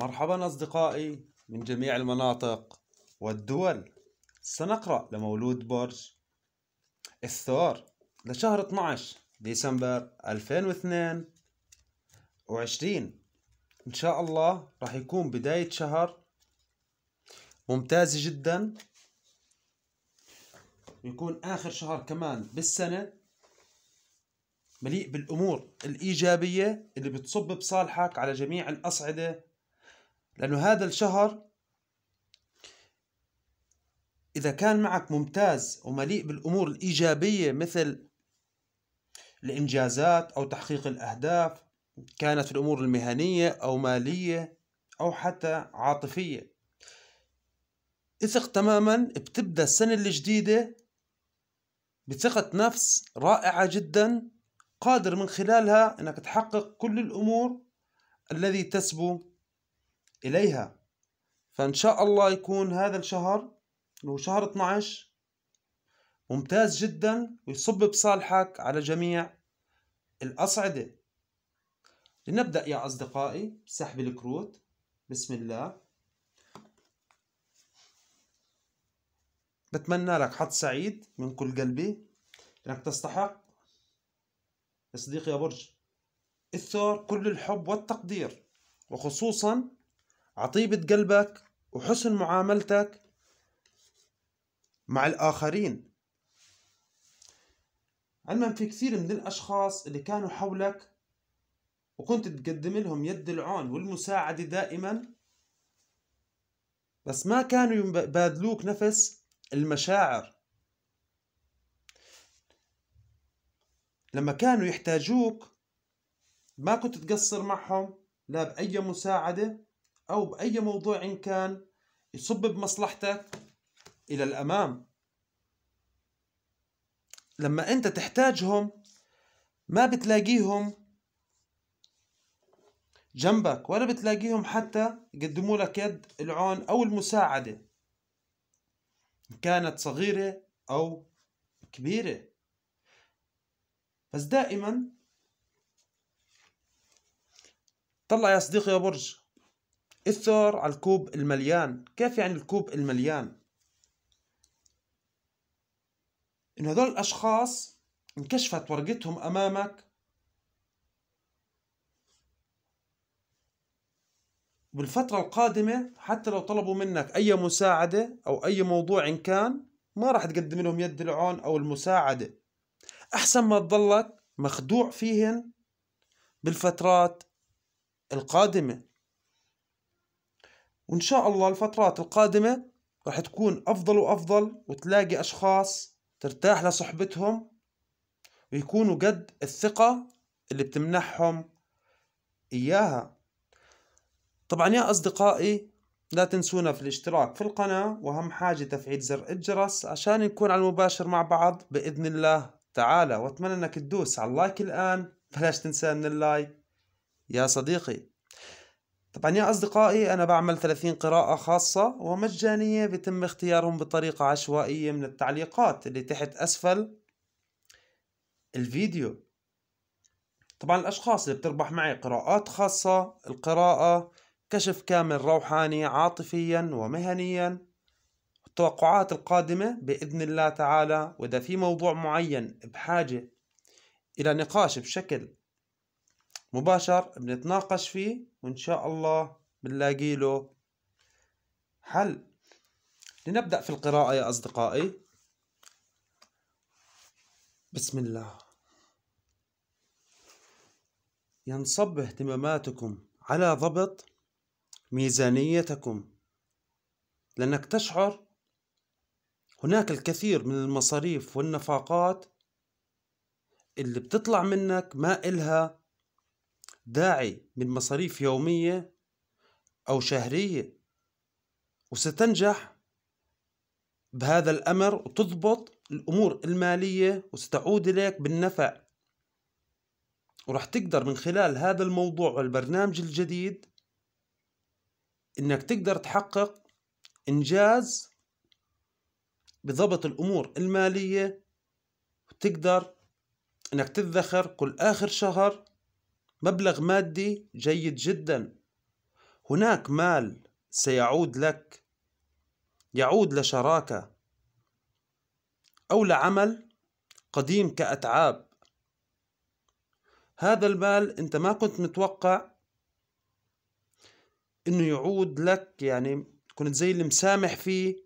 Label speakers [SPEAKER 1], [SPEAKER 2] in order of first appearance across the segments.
[SPEAKER 1] مرحبا أصدقائي من جميع المناطق والدول سنقرأ لمولود برج الثور لشهر 12 ديسمبر 2022 إن شاء الله راح يكون بداية شهر ممتازة جدا ويكون آخر شهر كمان بالسنة مليء بالأمور الإيجابية اللي بتصب بصالحك على جميع الأصعدة لأنه هذا الشهر إذا كان معك ممتاز ومليء بالأمور الإيجابية مثل الإنجازات أو تحقيق الأهداف كانت في الأمور المهنية أو مالية أو حتى عاطفية اثق تماما بتبدأ السنة الجديدة بثقة نفس رائعة جدا قادر من خلالها أنك تحقق كل الأمور الذي تسبو إليها فإن شاء الله يكون هذا الشهر اللي هو شهر 12 ممتاز جدا ويصب بصالحك على جميع الأصعدة لنبدأ يا أصدقائي بسحب الكروت بسم الله بتمنى لك حظ سعيد من كل قلبي لأنك تستحق يا صديقي يا برج الثور كل الحب والتقدير وخصوصا عطيبة قلبك وحسن معاملتك مع الآخرين علما في كثير من الأشخاص اللي كانوا حولك وكنت تقدم لهم يد العون والمساعدة دائما بس ما كانوا يبادلوك نفس المشاعر لما كانوا يحتاجوك ما كنت تقصر معهم لا بأي مساعدة أو بأي موضوع إن كان يصب بمصلحتك إلى الأمام لما أنت تحتاجهم ما بتلاقيهم جنبك ولا بتلاقيهم حتى يقدموا لك يد العون أو المساعدة كانت صغيرة أو كبيرة بس دائما طلع يا صديقي يا برج الثور على الكوب المليان كيف يعني الكوب المليان انه هذول الاشخاص انكشفت ورقتهم امامك بالفترة القادمة حتى لو طلبوا منك أي مساعدة أو أي موضوع إن كان ما راح تقدم لهم يد العون أو المساعدة أحسن ما تضلك مخدوع فيهن بالفترات القادمة وإن شاء الله الفترات القادمة رح تكون أفضل وأفضل وتلاقي أشخاص ترتاح لصحبتهم ويكونوا قد الثقة اللي بتمنحهم إياها طبعا يا أصدقائي لا تنسونا في الاشتراك في القناة وأهم حاجة تفعيل زر الجرس عشان نكون على المباشر مع بعض بإذن الله تعالى وأتمنى أنك تدوس على اللايك الآن بلاش تنسى من اللايك يا صديقي طبعا يا أصدقائي أنا بعمل 30 قراءة خاصة ومجانية بيتم اختيارهم بطريقة عشوائية من التعليقات اللي تحت أسفل الفيديو طبعا الأشخاص اللي بتربح معي قراءات خاصة القراءة كشف كامل روحاني عاطفيا ومهنيا التوقعات القادمة بإذن الله تعالى وإذا في موضوع معين بحاجة إلى نقاش بشكل مباشر بنتناقش فيه وإن شاء الله بنلاقي له حل لنبدأ في القراءة يا أصدقائي بسم الله ينصب اهتماماتكم على ضبط ميزانيتكم لأنك تشعر هناك الكثير من المصاريف والنفقات اللي بتطلع منك ما إلها داعي من مصاريف يومية أو شهرية وستنجح بهذا الأمر وتضبط الأمور المالية وستعود إليك بالنفع ورح تقدر من خلال هذا الموضوع والبرنامج الجديد إنك تقدر تحقق إنجاز بضبط الأمور المالية وتقدر إنك تذخر كل آخر شهر مبلغ مادي جيد جدا هناك مال سيعود لك يعود لشراكه او لعمل قديم كاتعاب هذا المال انت ما كنت متوقع انه يعود لك يعني كنت زي اللي مسامح فيه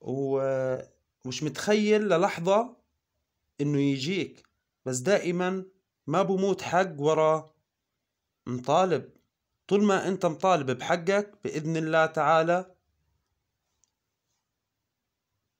[SPEAKER 1] ومش متخيل للحظة انه يجيك بس دائما ما بموت حق ورا مطالب طول ما انت مطالب بحقك بإذن الله تعالى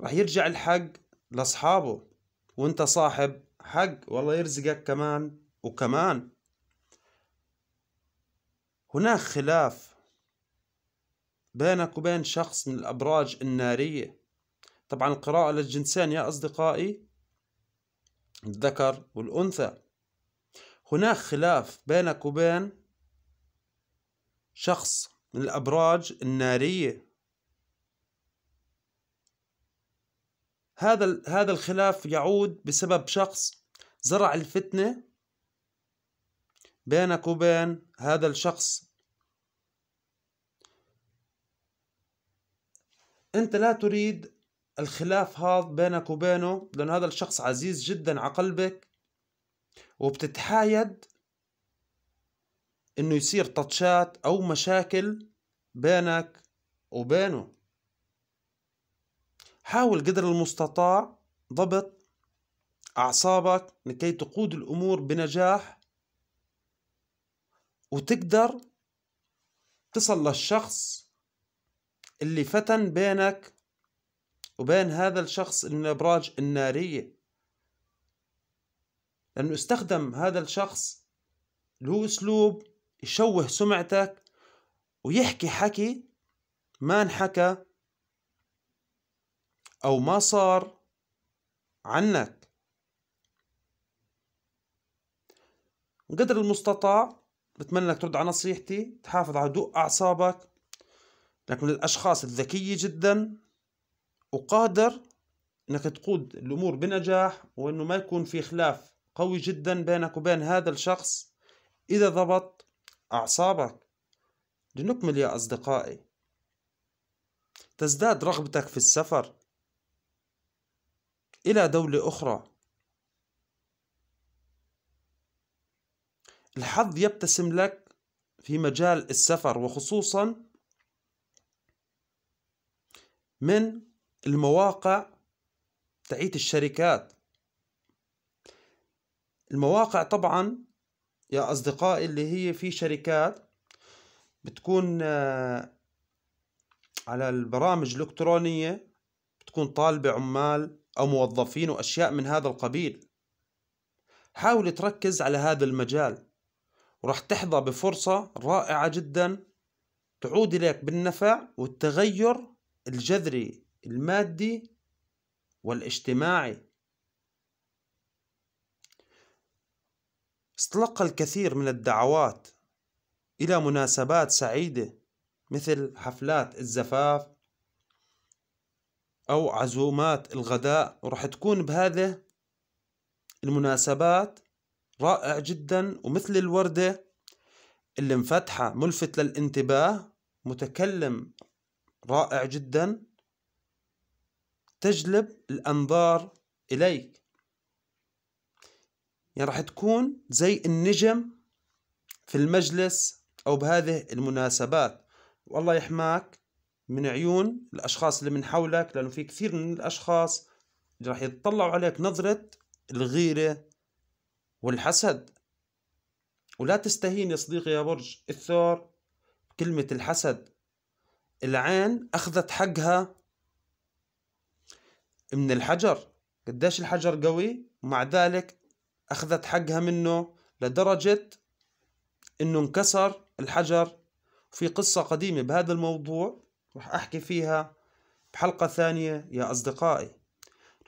[SPEAKER 1] رح يرجع الحق لأصحابه وانت صاحب حق والله يرزقك كمان وكمان هناك خلاف بينك وبين شخص من الأبراج النارية طبعا القراءة للجنسين يا أصدقائي الذكر والأنثى هناك خلاف بينك وبين شخص من الأبراج النارية هذا هذا الخلاف يعود بسبب شخص زرع الفتنة بينك وبين هذا الشخص أنت لا تريد الخلاف هذا بينك وبينه لأن هذا الشخص عزيز جدا على قلبك وبتتحايد انه يصير تطشات او مشاكل بينك وبينه حاول قدر المستطاع ضبط اعصابك لكي تقود الامور بنجاح وتقدر تصل للشخص اللي فتن بينك وبين هذا الشخص من الابراج الناريه لأنه استخدم هذا الشخص اللي هو أسلوب يشوه سمعتك ويحكي حكي ما انحكى أو ما صار عنك قدر المستطاع بتمنى لك ترد على نصيحتي تحافظ على هدوء اعصابك لك من الاشخاص الذكيه جدا وقادر انك تقود الامور بنجاح وانه ما يكون في خلاف قوي جدا بينك وبين هذا الشخص إذا ضبط أعصابك لنكمل يا أصدقائي تزداد رغبتك في السفر إلى دولة أخرى الحظ يبتسم لك في مجال السفر وخصوصا من المواقع تعيت الشركات المواقع طبعا يا أصدقائي اللي هي في شركات بتكون آه، على البرامج الإلكترونية بتكون طالبة عمال أو موظفين وأشياء من هذا القبيل حاول تركز على هذا المجال وراح تحظى بفرصة رائعة جدا تعود إليك بالنفع والتغير الجذري المادي والاجتماعي استلقى الكثير من الدعوات إلى مناسبات سعيدة مثل حفلات الزفاف أو عزومات الغداء ورح تكون بهذه المناسبات رائع جدا ومثل الوردة اللي مفتحة ملفت للانتباه متكلم رائع جدا تجلب الأنظار إليك يعني راح تكون زي النجم في المجلس أو بهذه المناسبات والله يحماك من عيون الأشخاص اللي من حولك لأنه في كثير من الأشخاص اللي راح يتطلعوا عليك نظرة الغيرة والحسد ولا تستهين يا صديقي يا برج الثور كلمة الحسد العين أخذت حقها من الحجر قديش الحجر قوي ومع ذلك أخذت حقها منه لدرجة إنه انكسر الحجر في قصة قديمة بهذا الموضوع رح أحكي فيها بحلقة ثانية يا أصدقائي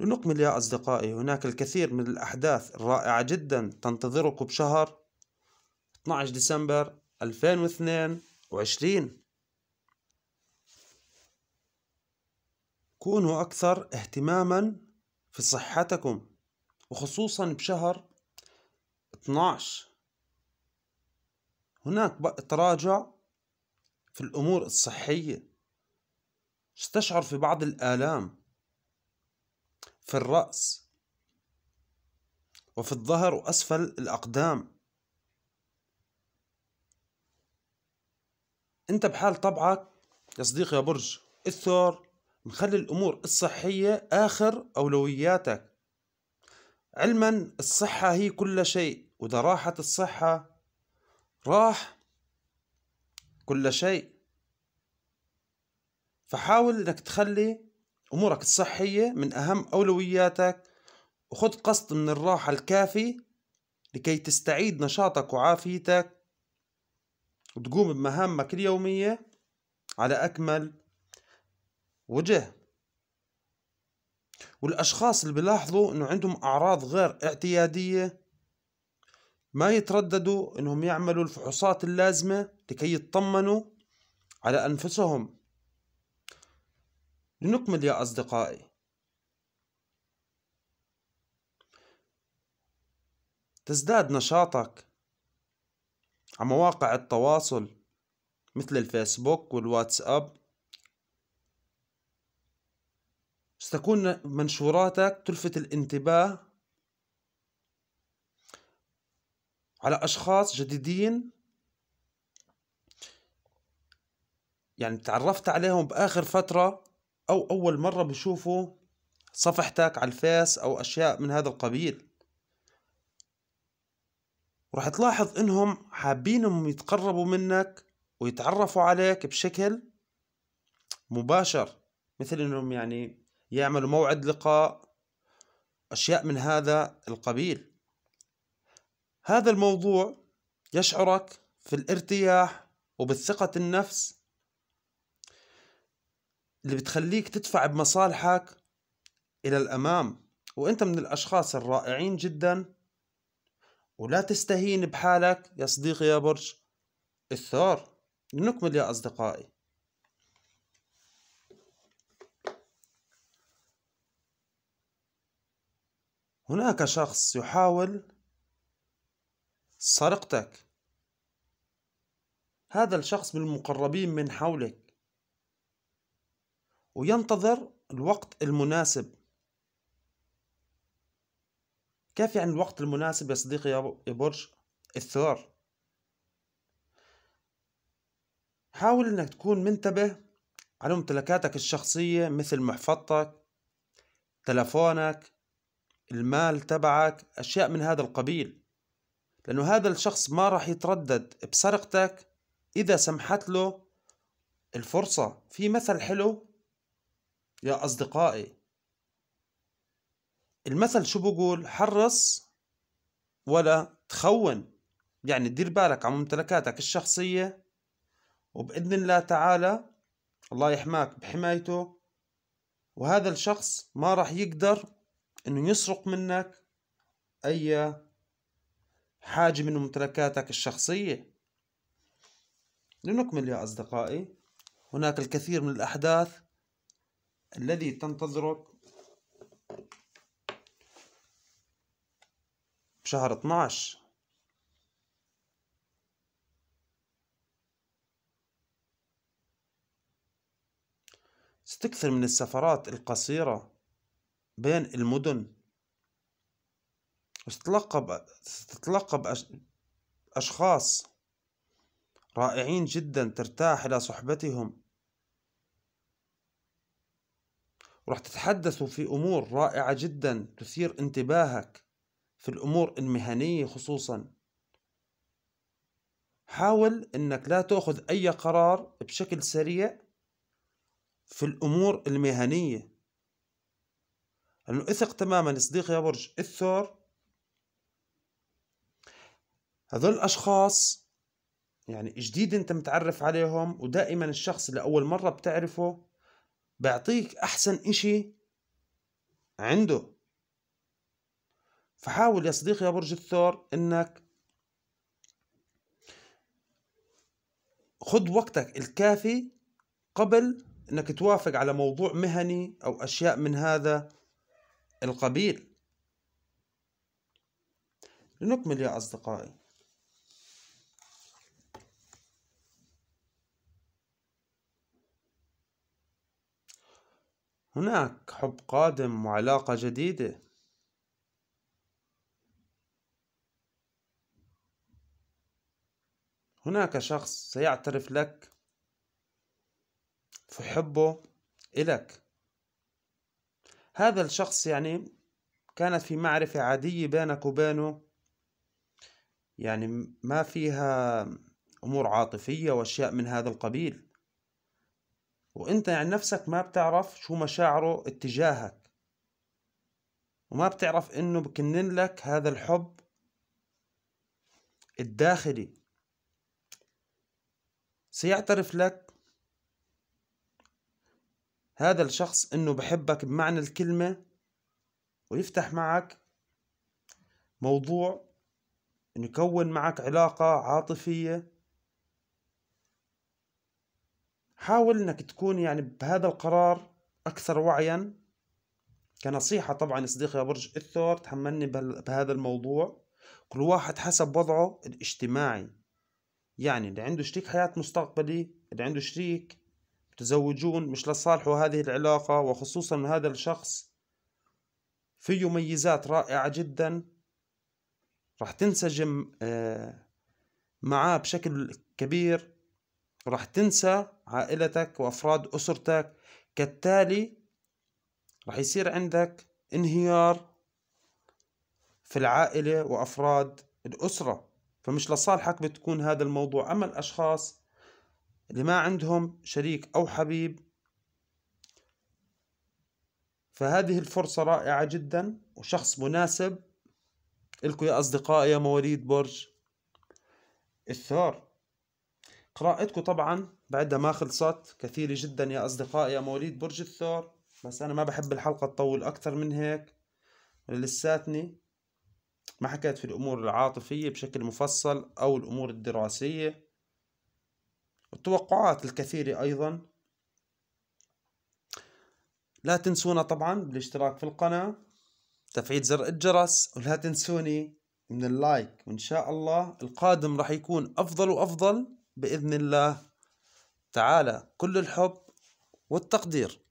[SPEAKER 1] لنكمل يا أصدقائي هناك الكثير من الأحداث الرائعة جدا تنتظركم بشهر 12 ديسمبر 2022 كونوا أكثر اهتماما في صحتكم وخصوصا بشهر 12 هناك تراجع في الأمور الصحية استشعر في بعض الآلام في الرأس وفي الظهر وأسفل الأقدام أنت بحال طبعك يا صديقي يا برج الثور مخلي الأمور الصحية آخر أولوياتك علما الصحة هي كل شيء وإذا راحت الصحة راح كل شيء فحاول إنك تخلي أمورك الصحية من أهم أولوياتك وخذ قسط من الراحة الكافي لكي تستعيد نشاطك وعافيتك وتقوم بمهامك اليومية على أكمل وجه والأشخاص اللي بلاحظوا إنه عندهم أعراض غير اعتيادية ما يترددوا إنهم يعملوا الفحوصات اللازمة لكي يطمنوا على أنفسهم لنكمل يا أصدقائي تزداد نشاطك على مواقع التواصل مثل الفيسبوك والواتساب ستكون منشوراتك تلفت الانتباه على أشخاص جديدين يعني تعرفت عليهم بآخر فترة أو أول مرة بشوفوا صفحتك على الفيس أو أشياء من هذا القبيل ورح تلاحظ إنهم حابينهم يتقربوا منك ويتعرفوا عليك بشكل مباشر مثل إنهم يعني يعملوا موعد لقاء أشياء من هذا القبيل هذا الموضوع يشعرك في الارتياح وبالثقة النفس اللي بتخليك تدفع بمصالحك إلى الأمام وأنت من الأشخاص الرائعين جدا ولا تستهين بحالك يا صديقي يا برج الثور لنكمل يا أصدقائي هناك شخص يحاول سرقتك هذا الشخص من المقربين من حولك وينتظر الوقت المناسب كيف يعني الوقت المناسب يا صديقي يا برج الثور حاول انك تكون منتبه على ممتلكاتك الشخصية مثل محفظتك تلفونك المال تبعك أشياء من هذا القبيل لأنه هذا الشخص ما راح يتردد بسرقتك إذا سمحت له الفرصة في مثل حلو يا أصدقائي المثل شو بقول حرص ولا تخون يعني دير بالك على ممتلكاتك الشخصية وبإذن الله تعالى الله يحماك بحمايته وهذا الشخص ما راح يقدر انه يسرق منك اي حاجة من ممتلكاتك الشخصية لنكمل يا أصدقائي هناك الكثير من الأحداث الذي تنتظرك بشهر 12 ستكثر من السفرات القصيرة بين المدن تتلقب تتلقب أشخاص رائعين جدا ترتاح إلى صحبتهم وراح تتحدثوا في أمور رائعة جدا تثير انتباهك في الأمور المهنية خصوصا حاول أنك لا تأخذ أي قرار بشكل سريع في الأمور المهنية لأنه اثق تماما صديقي يا برج الثور هذول الأشخاص يعني جديد أنت متعرف عليهم ودائما الشخص اللي أول مرة بتعرفه بيعطيك أحسن إشي عنده فحاول يا صديقي يا برج الثور انك خد وقتك الكافي قبل انك توافق على موضوع مهني او اشياء من هذا القبيل لنكمل يا أصدقائي هناك حب قادم وعلاقة جديدة هناك شخص سيعترف لك في حبه إلك هذا الشخص يعني كانت في معرفة عادية بينك وبينه يعني ما فيها أمور عاطفية وأشياء من هذا القبيل وأنت يعني نفسك ما بتعرف شو مشاعره اتجاهك وما بتعرف إنه بكنن لك هذا الحب الداخلي سيعترف لك هذا الشخص انه بحبك بمعنى الكلمة ويفتح معك موضوع انه يكون معك علاقة عاطفية حاول انك تكون يعني بهذا القرار اكثر وعيا كنصيحة طبعا صديقي يا برج الثور تحملني بهذا الموضوع كل واحد حسب وضعه الاجتماعي يعني اللي عنده شريك حياة مستقبلي اللي عنده شريك تزوجون مش لصالحه هذه العلاقة وخصوصا هذا الشخص فيه ميزات رائعة جدا راح تنسجم آه، معاه بشكل كبير راح تنسى عائلتك وأفراد أسرتك كالتالي راح يصير عندك انهيار في العائلة وأفراد الأسرة فمش لصالحك بتكون هذا الموضوع أما الأشخاص اللي ما عندهم شريك أو حبيب فهذه الفرصة رائعة جدا وشخص مناسب لكم يا أصدقائي يا مواليد برج الثور قراءتكم طبعا بعدها ما خلصت كثيرة جدا يا أصدقائي يا مواليد برج الثور بس أنا ما بحب الحلقة تطول أكثر من هيك لساتني ما حكيت في الأمور العاطفية بشكل مفصل أو الأمور الدراسية والتوقعات الكثيرة أيضا لا تنسونا طبعا بالاشتراك في القناة تفعيل زر الجرس ولا تنسوني من اللايك وإن شاء الله القادم رح يكون أفضل وأفضل بإذن الله تعالى كل الحب والتقدير